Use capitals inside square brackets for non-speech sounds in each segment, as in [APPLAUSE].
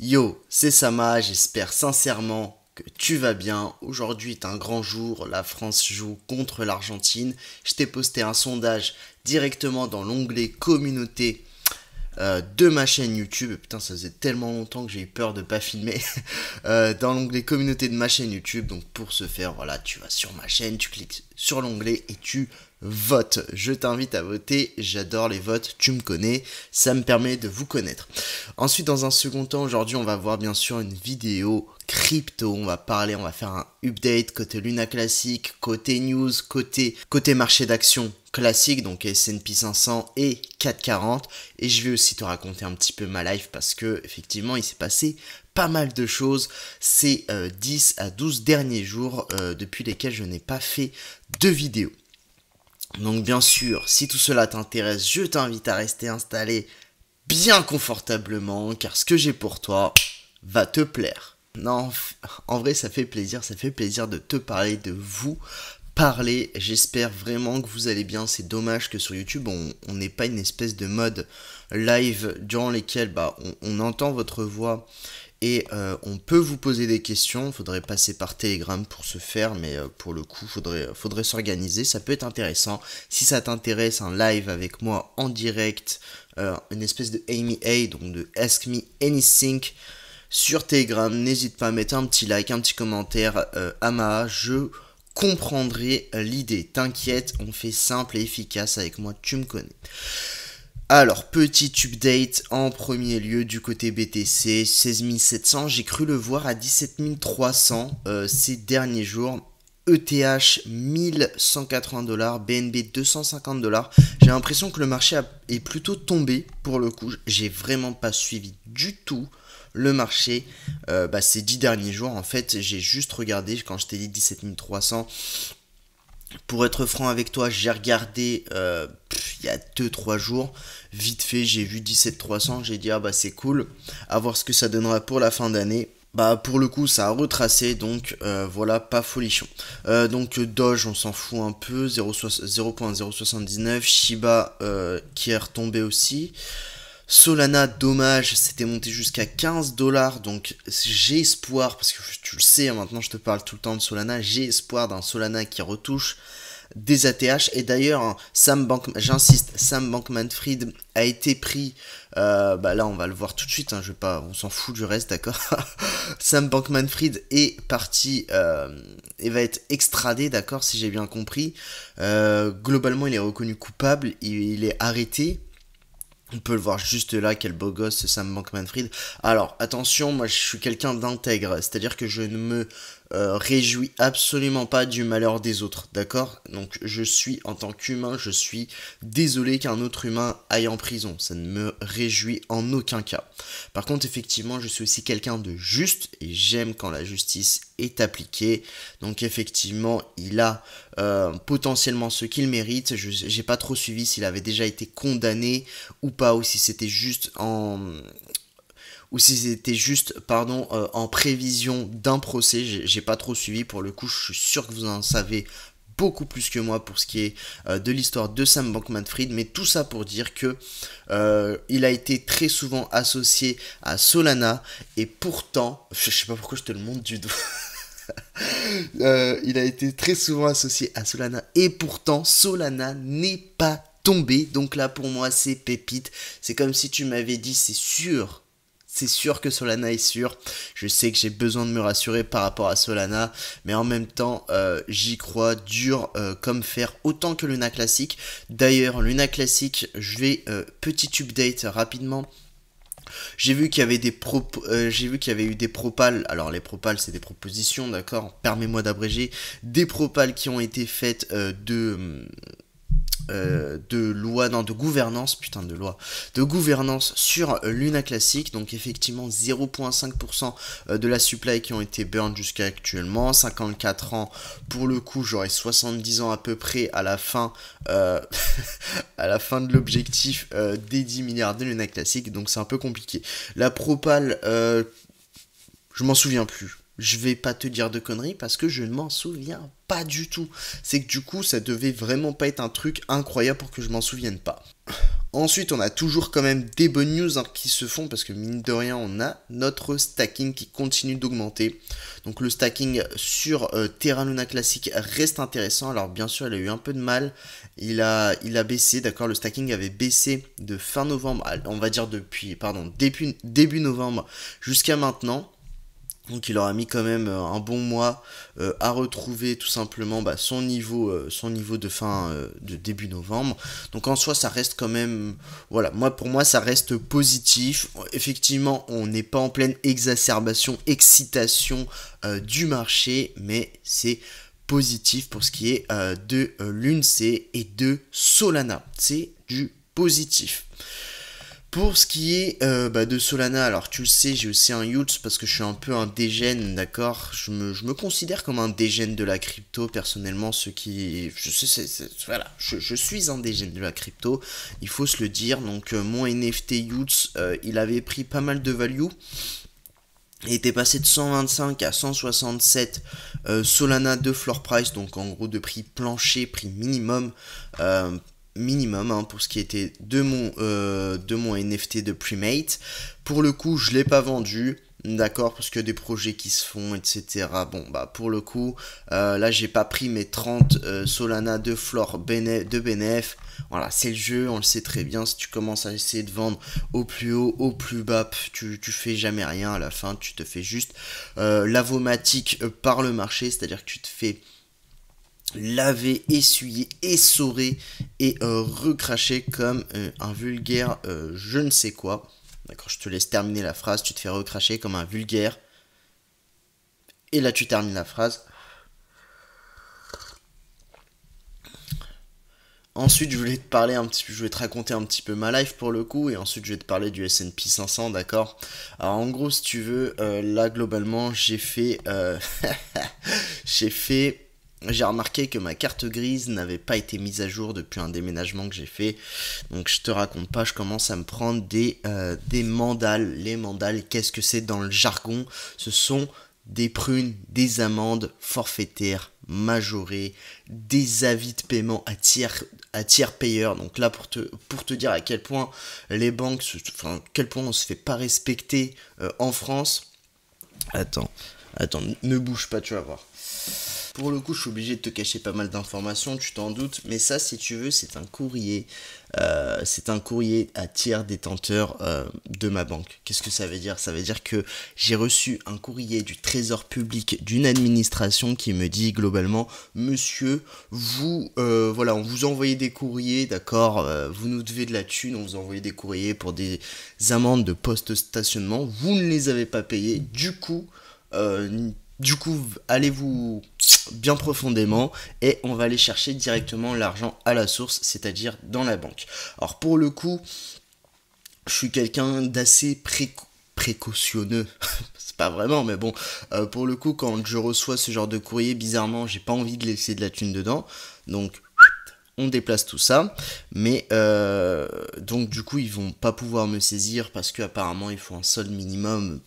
Yo, c'est Sama, j'espère sincèrement que tu vas bien. Aujourd'hui est un grand jour, la France joue contre l'Argentine. Je t'ai posté un sondage directement dans l'onglet communauté euh, de ma chaîne YouTube. putain, ça faisait tellement longtemps que j'ai eu peur de pas filmer. [LAUGHS] Euh, dans l'onglet communauté de ma chaîne YouTube. Donc pour ce faire, voilà, tu vas sur ma chaîne, tu cliques sur l'onglet et tu vote. Je t'invite à voter, j'adore les votes, tu me connais, ça me permet de vous connaître. Ensuite, dans un second temps, aujourd'hui, on va voir bien sûr une vidéo crypto, on va parler, on va faire un update côté Luna classique, côté news, côté, côté marché d'action classique, donc S&P 500 et 440. Et je vais aussi te raconter un petit peu ma life parce que effectivement, il s'est passé pas mal de choses ces 10 euh, à 12 derniers jours euh, depuis lesquels je n'ai pas fait de vidéo. Donc bien sûr, si tout cela t'intéresse, je t'invite à rester installé bien confortablement, car ce que j'ai pour toi va te plaire. Non, en vrai, ça fait plaisir, ça fait plaisir de te parler de vous, parler. J'espère vraiment que vous allez bien. C'est dommage que sur YouTube, on n'ait pas une espèce de mode live durant lesquels bah, on, entend votre voix et euh, on peut vous poser des questions. Faudrait passer par Telegram pour ce faire, mais euh, pour le coup, faudrait, faudrait s'organiser. Ça peut être intéressant. Si ça t'intéresse, un live avec moi en direct, euh, une espèce de Amy A, donc de Ask Me Anything sur Telegram. N'hésite pas à mettre un petit like, un petit commentaire à ma. Je comprendrez euh, l'idée. T'inquiète, on fait simple et efficace avec moi, tu me connais. Alors, petit update en premier lieu du côté BTC, 16700, j'ai cru le voir à 17300 euh, ces derniers jours. ETH 1180 dollars, BNB 250 dollars. J'ai l'impression que le marché est plutôt tombé pour le coup. J'ai vraiment pas suivi du tout le marché. Euh, bah, ces 10 derniers jours, en fait, j'ai juste regardé, quand je t'ai dit 17300, pour être franc avec toi, j'ai regardé euh, il y a 2-3 jours, vite fait, j'ai vu 17300, j'ai dit ah bah c'est cool, à voir ce que ça donnera pour la fin d'année. Bah pour le coup ça a retracé donc euh, voilà pas folichon. donc Doge on s'en fout un peu 0.079, Shiba qui est retombé aussi. Solana, dommage, c'était monté jusqu'à 15 dollars, donc j'ai espoir, parce que tu le sais, hein, maintenant je te parle tout le temps de Solana, j'ai espoir d'un Solana qui retouche des ATH. Et d'ailleurs, hein, Sam Bankman, j'insiste, Sam Bankman-Fried a été pris. Euh, bah là, on va le voir tout de suite. Hein, je vais pas, on s'en fout du reste, d'accord. [LAUGHS] Sam Bankman-Fried est parti euh, et va être extradé, d'accord, si j'ai bien compris. Euh, globalement, il est reconnu coupable, il est arrêté. On peut le voir juste là, quel beau gosse, Sam Bankman-Fried. Alors, attention, moi je suis quelqu'un d'intègre, c'est-à-dire que je ne me réjouit euh, réjouis absolument pas du malheur des autres, d'accord Donc je suis, en tant qu'humain, je suis désolé qu'un autre humain aille en prison, ça ne me réjouit en aucun cas. Par contre, effectivement, je suis aussi quelqu'un de juste, et j'aime quand la justice est appliquée, donc effectivement, il a euh, potentiellement ce qu'il mérite, je n'ai pas trop suivi s'il avait déjà été condamné ou pas, ou si c'était juste en ou si c'était juste, pardon, euh, en prévision d'un procès. J'ai pas trop suivi pour le coup. Je suis sûr que vous en savez beaucoup plus que moi pour ce qui est euh, de l'histoire de Sam Bankman-Fried, mais tout ça pour dire que euh, il a été très souvent associé à Solana et pourtant, je sais pas pourquoi je te le montre du doigt. [LAUGHS] il a été très souvent associé à Solana et pourtant Solana n'est pas tombé. Donc là pour moi c'est pépite. C'est comme si tu m'avais dit c'est sûr c'est sûr que Solana est sûr. Je sais que j'ai besoin de me rassurer par rapport à Solana, mais en même temps, euh, j'y crois dur euh, comme faire. autant que Luna classique. D'ailleurs, Luna classique, je vais euh, petit update rapidement. J'ai vu qu'il y avait des j'ai vu qu'il y avait eu des propales. Alors les propales, c'est des propositions, d'accord. Permets-moi d'abréger. Des propales qui ont été faites de euh, de loi, non, de gouvernance, putain de loi, de gouvernance sur euh, Luna Classic. Donc effectivement 0,5% euh, de la supply qui ont été burned jusqu'à actuellement, 54 ans pour le coup, j'aurais 70 ans à peu près à la fin, [LAUGHS] à la fin de l'objectif des 10 milliards de Luna Classic. Donc c'est un peu compliqué. La propale, je m'en souviens plus je vais pas te dire de conneries parce que je ne m'en souviens pas du tout. C'est que du coup, ça devait vraiment pas être un truc incroyable pour que je m'en souvienne pas. Ensuite, on a toujours quand même des bonnes news hein, qui se font parce que mine de rien, on a notre stacking qui continue d'augmenter. Donc le stacking sur euh, Terra Luna classique reste intéressant. Alors bien sûr, elle a eu un peu de mal. Il a, il a baissé, d'accord. Le stacking avait baissé de fin novembre, on va dire depuis, pardon, début novembre jusqu'à maintenant. Donc il aura mis quand même euh, un bon mois euh, à retrouver tout simplement bah, son, niveau, euh, son niveau de fin de début novembre. Donc en soi ça reste quand même voilà, moi pour moi ça reste positif. Effectivement, on n'est pas en pleine exacerbation, excitation du marché, mais c'est positif pour ce qui est de l'UNC et de Solana. C'est du positif. Pour ce qui est euh, bah, de Solana, alors tu le sais, j'ai aussi un YOUTS parce que je suis un peu un dégène, d'accord je me, considère comme un dégène de la crypto, personnellement, ce qui... Je, sais, voilà, je, suis un dégène de la crypto, il faut se le dire. Donc euh, mon NFT Yults, euh, il avait pris pas mal de value. Il était passé de 125 à 167 Solana de floor price, donc en gros de prix plancher, prix minimum minimum hein, pour ce qui était de mon, euh, de mon NFT de Primate. Pour le coup, je ne l'ai pas vendu. D'accord, parce que des projets qui se font, etc. Bon, bah pour le coup, là, euh, là j'ai pas pris mes 30 euh, Solana de Flore bene de Benef. Voilà, c'est le jeu, on le sait très bien. Si tu commences à essayer de vendre au plus haut, au plus bas, tu, tu fais jamais rien à la fin. Tu te fais juste lavomatique par le marché, c'est-à-dire que tu te fais laver, essuyer, essorer et euh, recracher comme euh, un vulgaire euh, je ne sais quoi. D'accord, je te laisse terminer la phrase, tu te fais recracher comme un vulgaire. Et là, tu termines la phrase. Ensuite, je voulais te parler un petit peu, je voulais te raconter un petit peu ma life pour le coup, et ensuite je vais te parler du S&P 500, d'accord Alors en gros, si tu veux, là globalement, j'ai fait, [LAUGHS] j'ai fait j'ai remarqué que ma carte grise n'avait pas été mise à jour depuis un déménagement que j'ai fait. Donc je te raconte pas, je commence à me prendre des, euh, des mandales. Les mandales, qu'est-ce que c'est dans le jargon Ce sont des prunes, des amendes forfaitaires majorées, des avis de paiement à tiers, à tiers payeurs. Donc là, pour te, pour te dire à quel point les banques, à quel point on se fait pas respecter euh, en France. Attends, attends, ne bouge pas, tu vas voir. Pour le coup, je suis obligé de te cacher pas mal d'informations, tu t'en doutes, mais ça, si tu veux, c'est un courrier. Euh, c'est un courrier à tiers détenteur euh, de ma banque. Qu'est-ce que ça veut dire Ça veut dire que j'ai reçu un courrier du Trésor public d'une administration qui me dit globalement, monsieur, vous, euh, voilà, on vous envoyait des courriers, d'accord, vous nous devez de la thune, on vous envoyait des courriers pour des amendes de post-stationnement, vous ne les avez pas payées, du coup, du coup, allez vous bien profondément et on va aller chercher directement l'argent à la source, c'est-à-dire dans la banque. Alors pour le coup, je suis quelqu'un d'assez précautionneux. [LAUGHS] c'est pas vraiment, mais bon, euh, pour le coup, quand je reçois ce genre de courrier, bizarrement, j'ai pas envie de laisser de la thune dedans. Donc, [SNIFFS] on déplace tout ça. Mais euh, donc, du coup, ils vont pas pouvoir me saisir parce que apparemment, il faut un solde minimum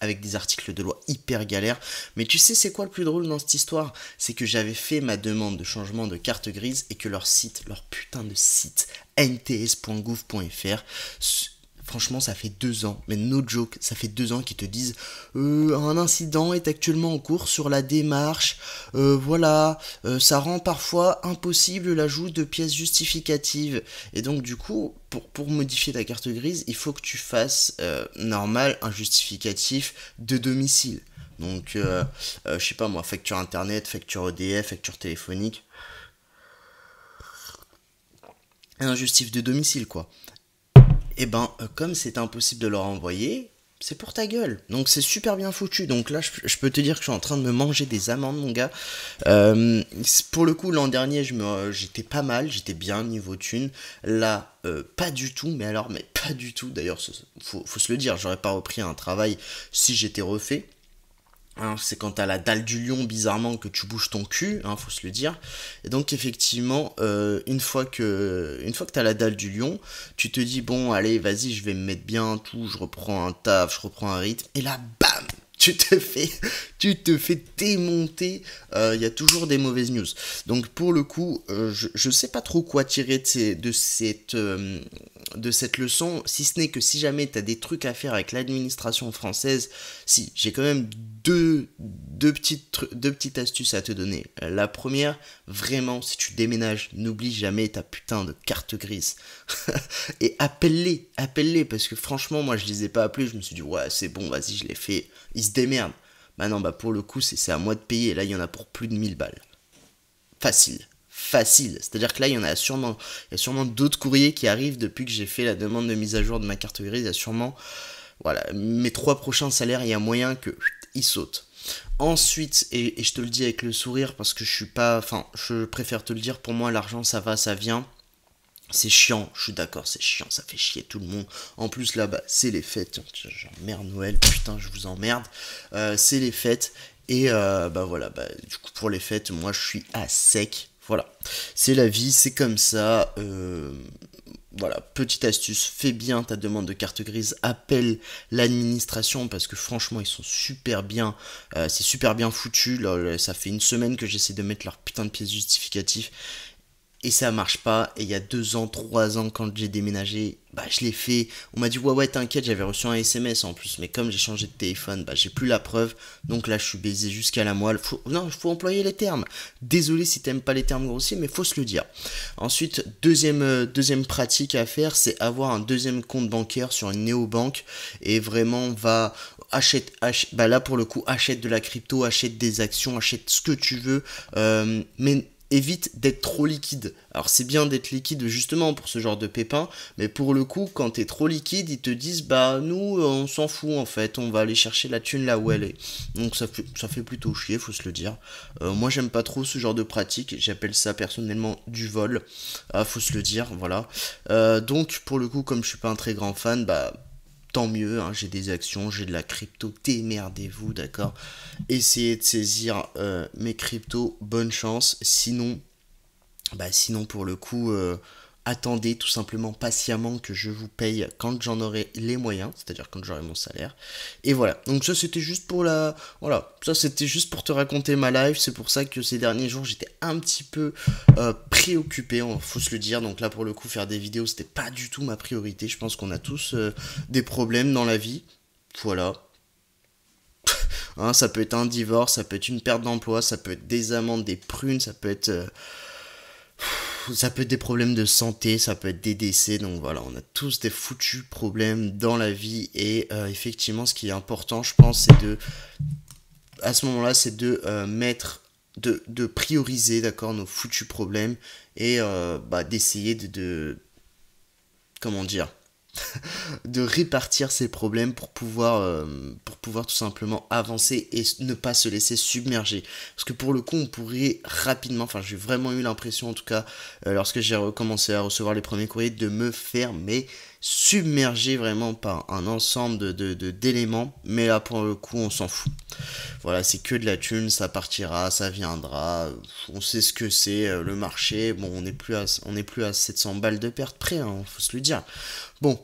avec des articles de loi hyper galères. Mais tu sais, c'est quoi le plus drôle dans cette histoire C'est que j'avais fait ma demande de changement de carte grise et que leur site, leur putain de site, nts.gouv.fr, Franchement, ça fait deux ans, mais no joke, ça fait deux ans qu'ils te disent euh, un incident est actuellement en cours sur la démarche. Euh, voilà, euh, ça rend parfois impossible l'ajout de pièces justificatives. Et donc, du coup, pour, pour, modifier ta carte grise, il faut que tu fasses normal un justificatif de domicile. Donc, je sais pas moi, facture internet, facture EDF, facture téléphonique. Un justif de domicile, quoi et eh ben, euh, comme c'est impossible de leur envoyer, c'est pour ta gueule. Donc c'est super bien foutu. Donc là, je, peux te dire que je suis en train de me manger des amandes, mon gars. Euh, pour le coup, l'an dernier, je euh, j'étais pas mal, j'étais bien niveau thune. Là, pas du tout, mais alors, mais pas du tout. D'ailleurs, faut, faut se le dire, j'aurais pas repris un travail si j'étais refait. Hein, c'est quand t'as la dalle du lion, bizarrement, que tu bouges ton cul, hein, faut se le dire. Et donc, effectivement, euh, une fois que, une fois que t'as la dalle du lion, tu te dis, bon, allez, vas-y, je vais me mettre bien, tout, je reprends un taf, je reprends un rythme. Et là, bam, tu te fais, [LAUGHS] tu te fais démonter. Il euh, y a toujours des mauvaises news. Donc pour le coup, euh, je, ne sais pas trop quoi tirer de, ces, de cette, de cette leçon, si ce n'est que si jamais tu as des trucs à faire avec l'administration française, si, j'ai quand même deux, petites, deux petites astuces à te donner. Euh, la première, vraiment, si tu déménages, n'oublie jamais ta putain de carte grise. [LAUGHS] Et appelle-les, appelle-les, parce que franchement, moi je les ai pas appelés, je me suis dit, ouais, c'est bon, vas-y, je les fais, ils se démerdent. Bah non, bah pour le coup, c'est à moi de payer, et là il y en a pour plus de 1000 balles. Facile facile. C'est-à-dire que là, il y en a sûrement, il y a sûrement d'autres courriers qui arrivent depuis que j'ai fait la demande de mise à jour de ma carte grise. Il y a sûrement, voilà, mes trois prochains salaires, il y a moyen que ils sautent. Ensuite, et, je te le dis avec le sourire parce que je suis pas, enfin, je préfère te le dire. Pour moi, l'argent, ça va, ça vient. C'est chiant, je suis d'accord, c'est chiant, ça fait chier tout le monde. En plus, là bah, c'est les fêtes. mère Noël, putain, je vous emmerde. Euh, c'est les fêtes. Et euh, bah voilà, bah, du coup, pour les fêtes, moi, je suis à sec. Voilà, c'est la vie, c'est comme ça. Euh, voilà, petite astuce, fais bien ta demande de carte grise, appelle l'administration parce que franchement ils sont super bien, euh, c'est super bien foutu. ça fait une semaine que j'essaie de mettre leur putain de pièce justificative, et ça marche pas. Et il y a deux ans, trois ans, quand j'ai déménagé, bah, je l'ai fait. On m'a dit ouais ouais t'inquiète, j'avais reçu un SMS en plus, mais comme j'ai changé de téléphone, bah j'ai plus la preuve. Donc là je suis baisé jusqu'à la moelle. Faut... Non, faut employer les termes. Désolé si t'aimes pas les termes grossiers, mais faut se le dire. Ensuite, deuxième euh, deuxième pratique à faire, c'est avoir un deuxième compte bancaire sur une néobanque et vraiment va achète, achète bah là pour le coup achète de la crypto, achète des actions, achète ce que tu veux, euh, mais évite d'être trop liquide. Alors c'est bien d'être liquide justement pour ce genre de pépin, mais pour le coup, quand t'es trop liquide, ils te disent bah nous euh, on s'en fout en fait, on va aller chercher la thune là où elle est. Donc ça fait, plutôt chier, faut se le dire. Euh, moi j'aime pas trop ce genre de pratique, j'appelle ça personnellement du vol. Ah, faut se le dire, voilà. Euh, donc pour le coup, comme je suis pas un très grand fan, bah tant mieux, hein, j'ai des actions, j'ai de la crypto, démerdez-vous, d'accord Essayez de saisir euh, mes cryptos, bonne chance, sinon, bah sinon pour le coup, euh, attendez tout simplement patiemment que je vous paye quand j'en aurai les moyens, c'est-à-dire quand j'aurai mon salaire. Et voilà. Donc ça c'était juste pour la voilà, ça c'était juste pour te raconter ma life, c'est pour ça que ces derniers jours, j'étais un petit peu euh, préoccupé, on hein, faut se le dire. Donc là pour le coup faire des vidéos, c'était pas du tout ma priorité. Je pense qu'on a tous euh, des problèmes dans la vie. Voilà, [LAUGHS] Hein, ça peut être un divorce, ça peut être une perte d'emploi, ça peut être des amendes, des prunes, ça peut être... Euh, ça peut être des problèmes de santé, ça peut être des décès, donc voilà, on a tous des foutus problèmes dans la vie et euh, effectivement ce qui est important je pense c'est de, à ce moment-là c'est de euh, mettre, de, prioriser d'accord nos foutus problèmes et euh, bah, d'essayer de, comment dire, [LAUGHS] de répartir ses problèmes pour pouvoir, euh, pour pouvoir tout simplement avancer et ne pas se laisser submerger. Parce que pour le coup, on pourrait rapidement, enfin j'ai vraiment eu l'impression en tout cas, euh, lorsque j'ai recommencé à recevoir les premiers courriers, de me fermer submergé vraiment par un ensemble de d'éléments. mais là, pour le coup, on s'en fout. Voilà, c'est que de la thune, ça partira, ça viendra. On sait ce que c'est, euh, le marché. Bon, on n'est plus, à, on plus à 700 balles de perte près, hein, faut se le dire. Bon.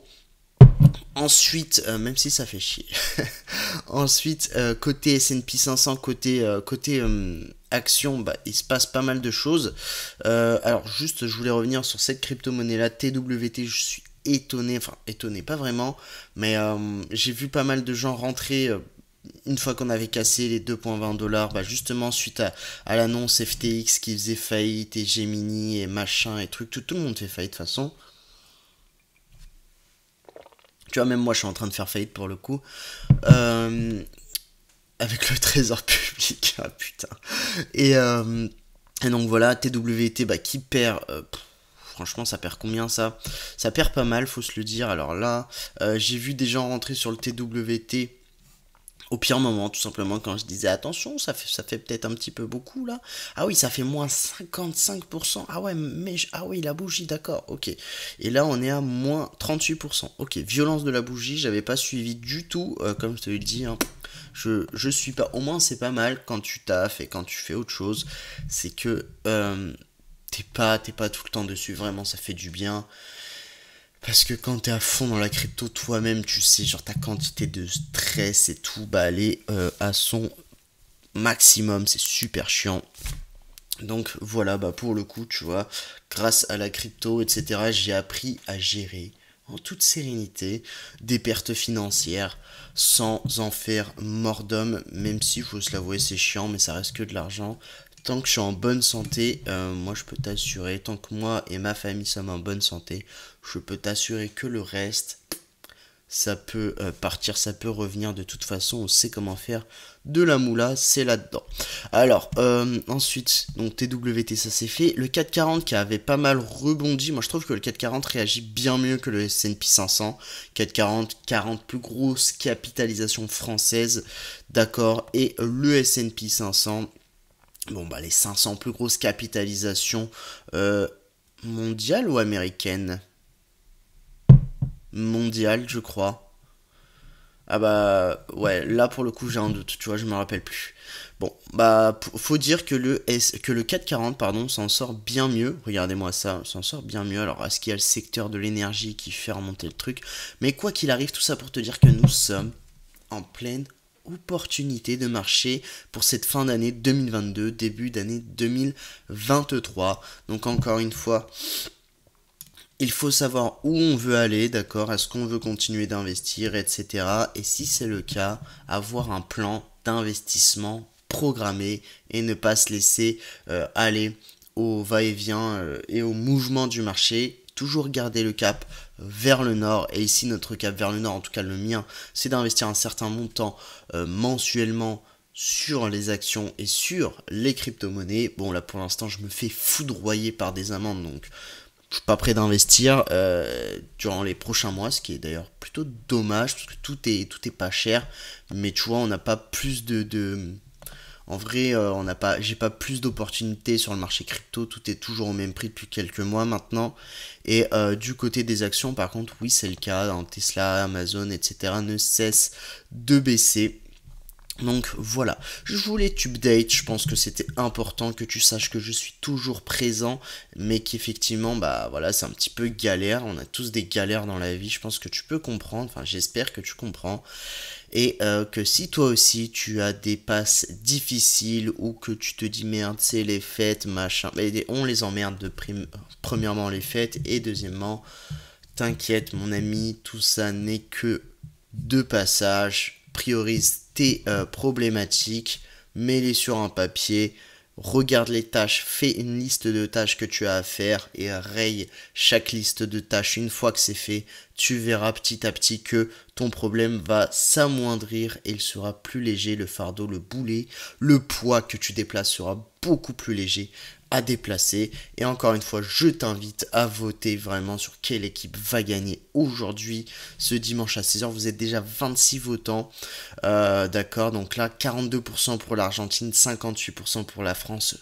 Ensuite, euh, même si ça fait chier. [LAUGHS] Ensuite, euh, côté S&P 500, côté côté action, bah, il se passe pas mal de choses. alors juste, je voulais revenir sur cette crypto-monnaie là, TWT. Je suis étonné, enfin étonné pas vraiment, mais euh, j'ai vu pas mal de gens rentrer euh, une fois qu'on avait cassé les 2.20 dollars, bah justement suite à, l'annonce FTX qui faisait faillite et Gemini et machin et truc, tout, le monde fait faillite de toute façon. Tu vois, même moi je suis en train de faire faillite pour le coup. Euh, avec le [LAUGHS] trésor public, [LAUGHS] ah putain. Et, donc voilà, TWT bah, qui perd franchement ça perd combien ça Ça perd pas mal, faut se le dire. Alors là, euh, j'ai vu des gens rentrer sur le TWT au pire moment, tout simplement, quand je disais attention, ça fait, ça fait peut-être un petit peu beaucoup là. Ah oui, ça fait moins 55%. Ah ouais, mais ah oui, la bougie, d'accord, ok. Et là, on est à moins 38%. Ok, violence de la bougie, j'avais pas suivi du tout, euh, comme je te le dis. Hein. je, je suis pas, au moins c'est pas mal quand tu taffes et quand tu fais autre chose. C'est que. Euh, t'es pas, t'es pas tout le temps dessus, vraiment, ça fait du bien. Parce que quand t'es à fond dans la crypto toi-même, tu sais, genre ta quantité de stress et tout, bah elle est euh, à son maximum, c'est super chiant. Donc voilà, bah pour le coup, tu vois, grâce à la crypto, etc., j'ai appris à gérer en toute sérénité des pertes financières sans en faire mort d'homme, même si, faut se l'avouer, c'est chiant, mais ça reste que de l'argent tant que je suis en bonne santé, euh, moi je peux t'assurer, tant que moi et ma famille sommes en bonne santé, je peux t'assurer que le reste, ça peut euh, partir, ça peut revenir de toute façon, on sait comment faire de la moula, c'est là-dedans. Alors, euh, ensuite, donc TWT, ça c'est fait. Le 440 qui avait pas mal rebondi, moi je trouve que le 440 réagit bien mieux que le S&P 500. 440, 40 plus grosse capitalisation française, d'accord, et le S&P 500 bon, bah, les 500 plus grosses capitalisations euh, mondiales ou américaines Mondiales, je crois. Ah bah ouais, là pour le coup j'ai un doute, tu vois, je me rappelle plus. Bon, bah faut dire que le S, que le 440 pardon, s'en sort bien mieux. Regardez-moi ça, s'en sort bien mieux. Alors est-ce qu'il y a le secteur de l'énergie qui fait remonter le truc Mais quoi qu'il arrive, tout ça pour te dire que nous sommes en pleine opportunité de marché pour cette fin d'année 2022, début d'année 2023. Donc encore une fois, il faut savoir où on veut aller, d'accord Est-ce qu'on veut continuer d'investir, etc. Et si c'est le cas, avoir un plan d'investissement programmé et ne pas se laisser euh, aller au va-et-vient euh, et au mouvement du marché toujours garder le cap euh, vers le nord. Et ici, notre cap vers le nord, en tout cas le mien, c'est d'investir un certain montant euh, mensuellement sur les actions et sur les crypto-monnaies. Bon, là pour l'instant, je me fais foudroyer par des amendes, donc je suis pas prêt d'investir euh, durant les prochains mois, ce qui est d'ailleurs plutôt dommage parce que tout est, tout est pas cher. Mais tu vois, on n'a pas plus de, de en vrai, euh, on n'a pas, j'ai pas plus d'opportunités sur le marché crypto. Tout est toujours au même prix depuis quelques mois maintenant. Et euh, du côté des actions, par contre, oui, c'est le cas. Hein, Tesla, Amazon, etc., ne cesse de baisser. Donc voilà, je voulais t'update, je pense que c'était important que tu saches que je suis toujours présent, mais qu'effectivement, bah voilà, c'est un petit peu galère, on a tous des galères dans la vie, je pense que tu peux comprendre, enfin j'espère que tu comprends et euh, que si toi aussi tu as des passes difficiles ou que tu te dis merde c'est les fêtes machin, on les emmerde de premièrement les fêtes et deuxièmement t'inquiète mon ami tout ça n'est que deux passages, priorise tes euh, problématiques, mets-les sur un papier, regarde les tâches, fais une liste de tâches que tu as à faire et raye chaque liste de tâches une fois que c'est fait tu verras petit à petit que ton problème va s'amoindrir et il sera plus léger, le fardeau, le boulet, le poids que tu déplaces sera beaucoup plus léger à déplacer. Et encore une fois, je t'invite à voter vraiment sur quelle équipe va gagner aujourd'hui, ce dimanche à 16h. Vous êtes déjà 26 votants. Euh, d'accord, donc là, 42% pour l'Argentine, 58% pour la France.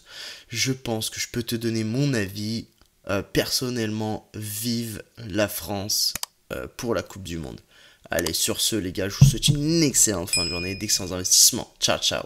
Je pense que je peux te donner mon avis. Euh, personnellement, vive la France. Euh, pour la Coupe du Monde. Allez, sur ce, les gars, je vous souhaite une excellente fin de journée, d'excellents investissements. Ciao, ciao.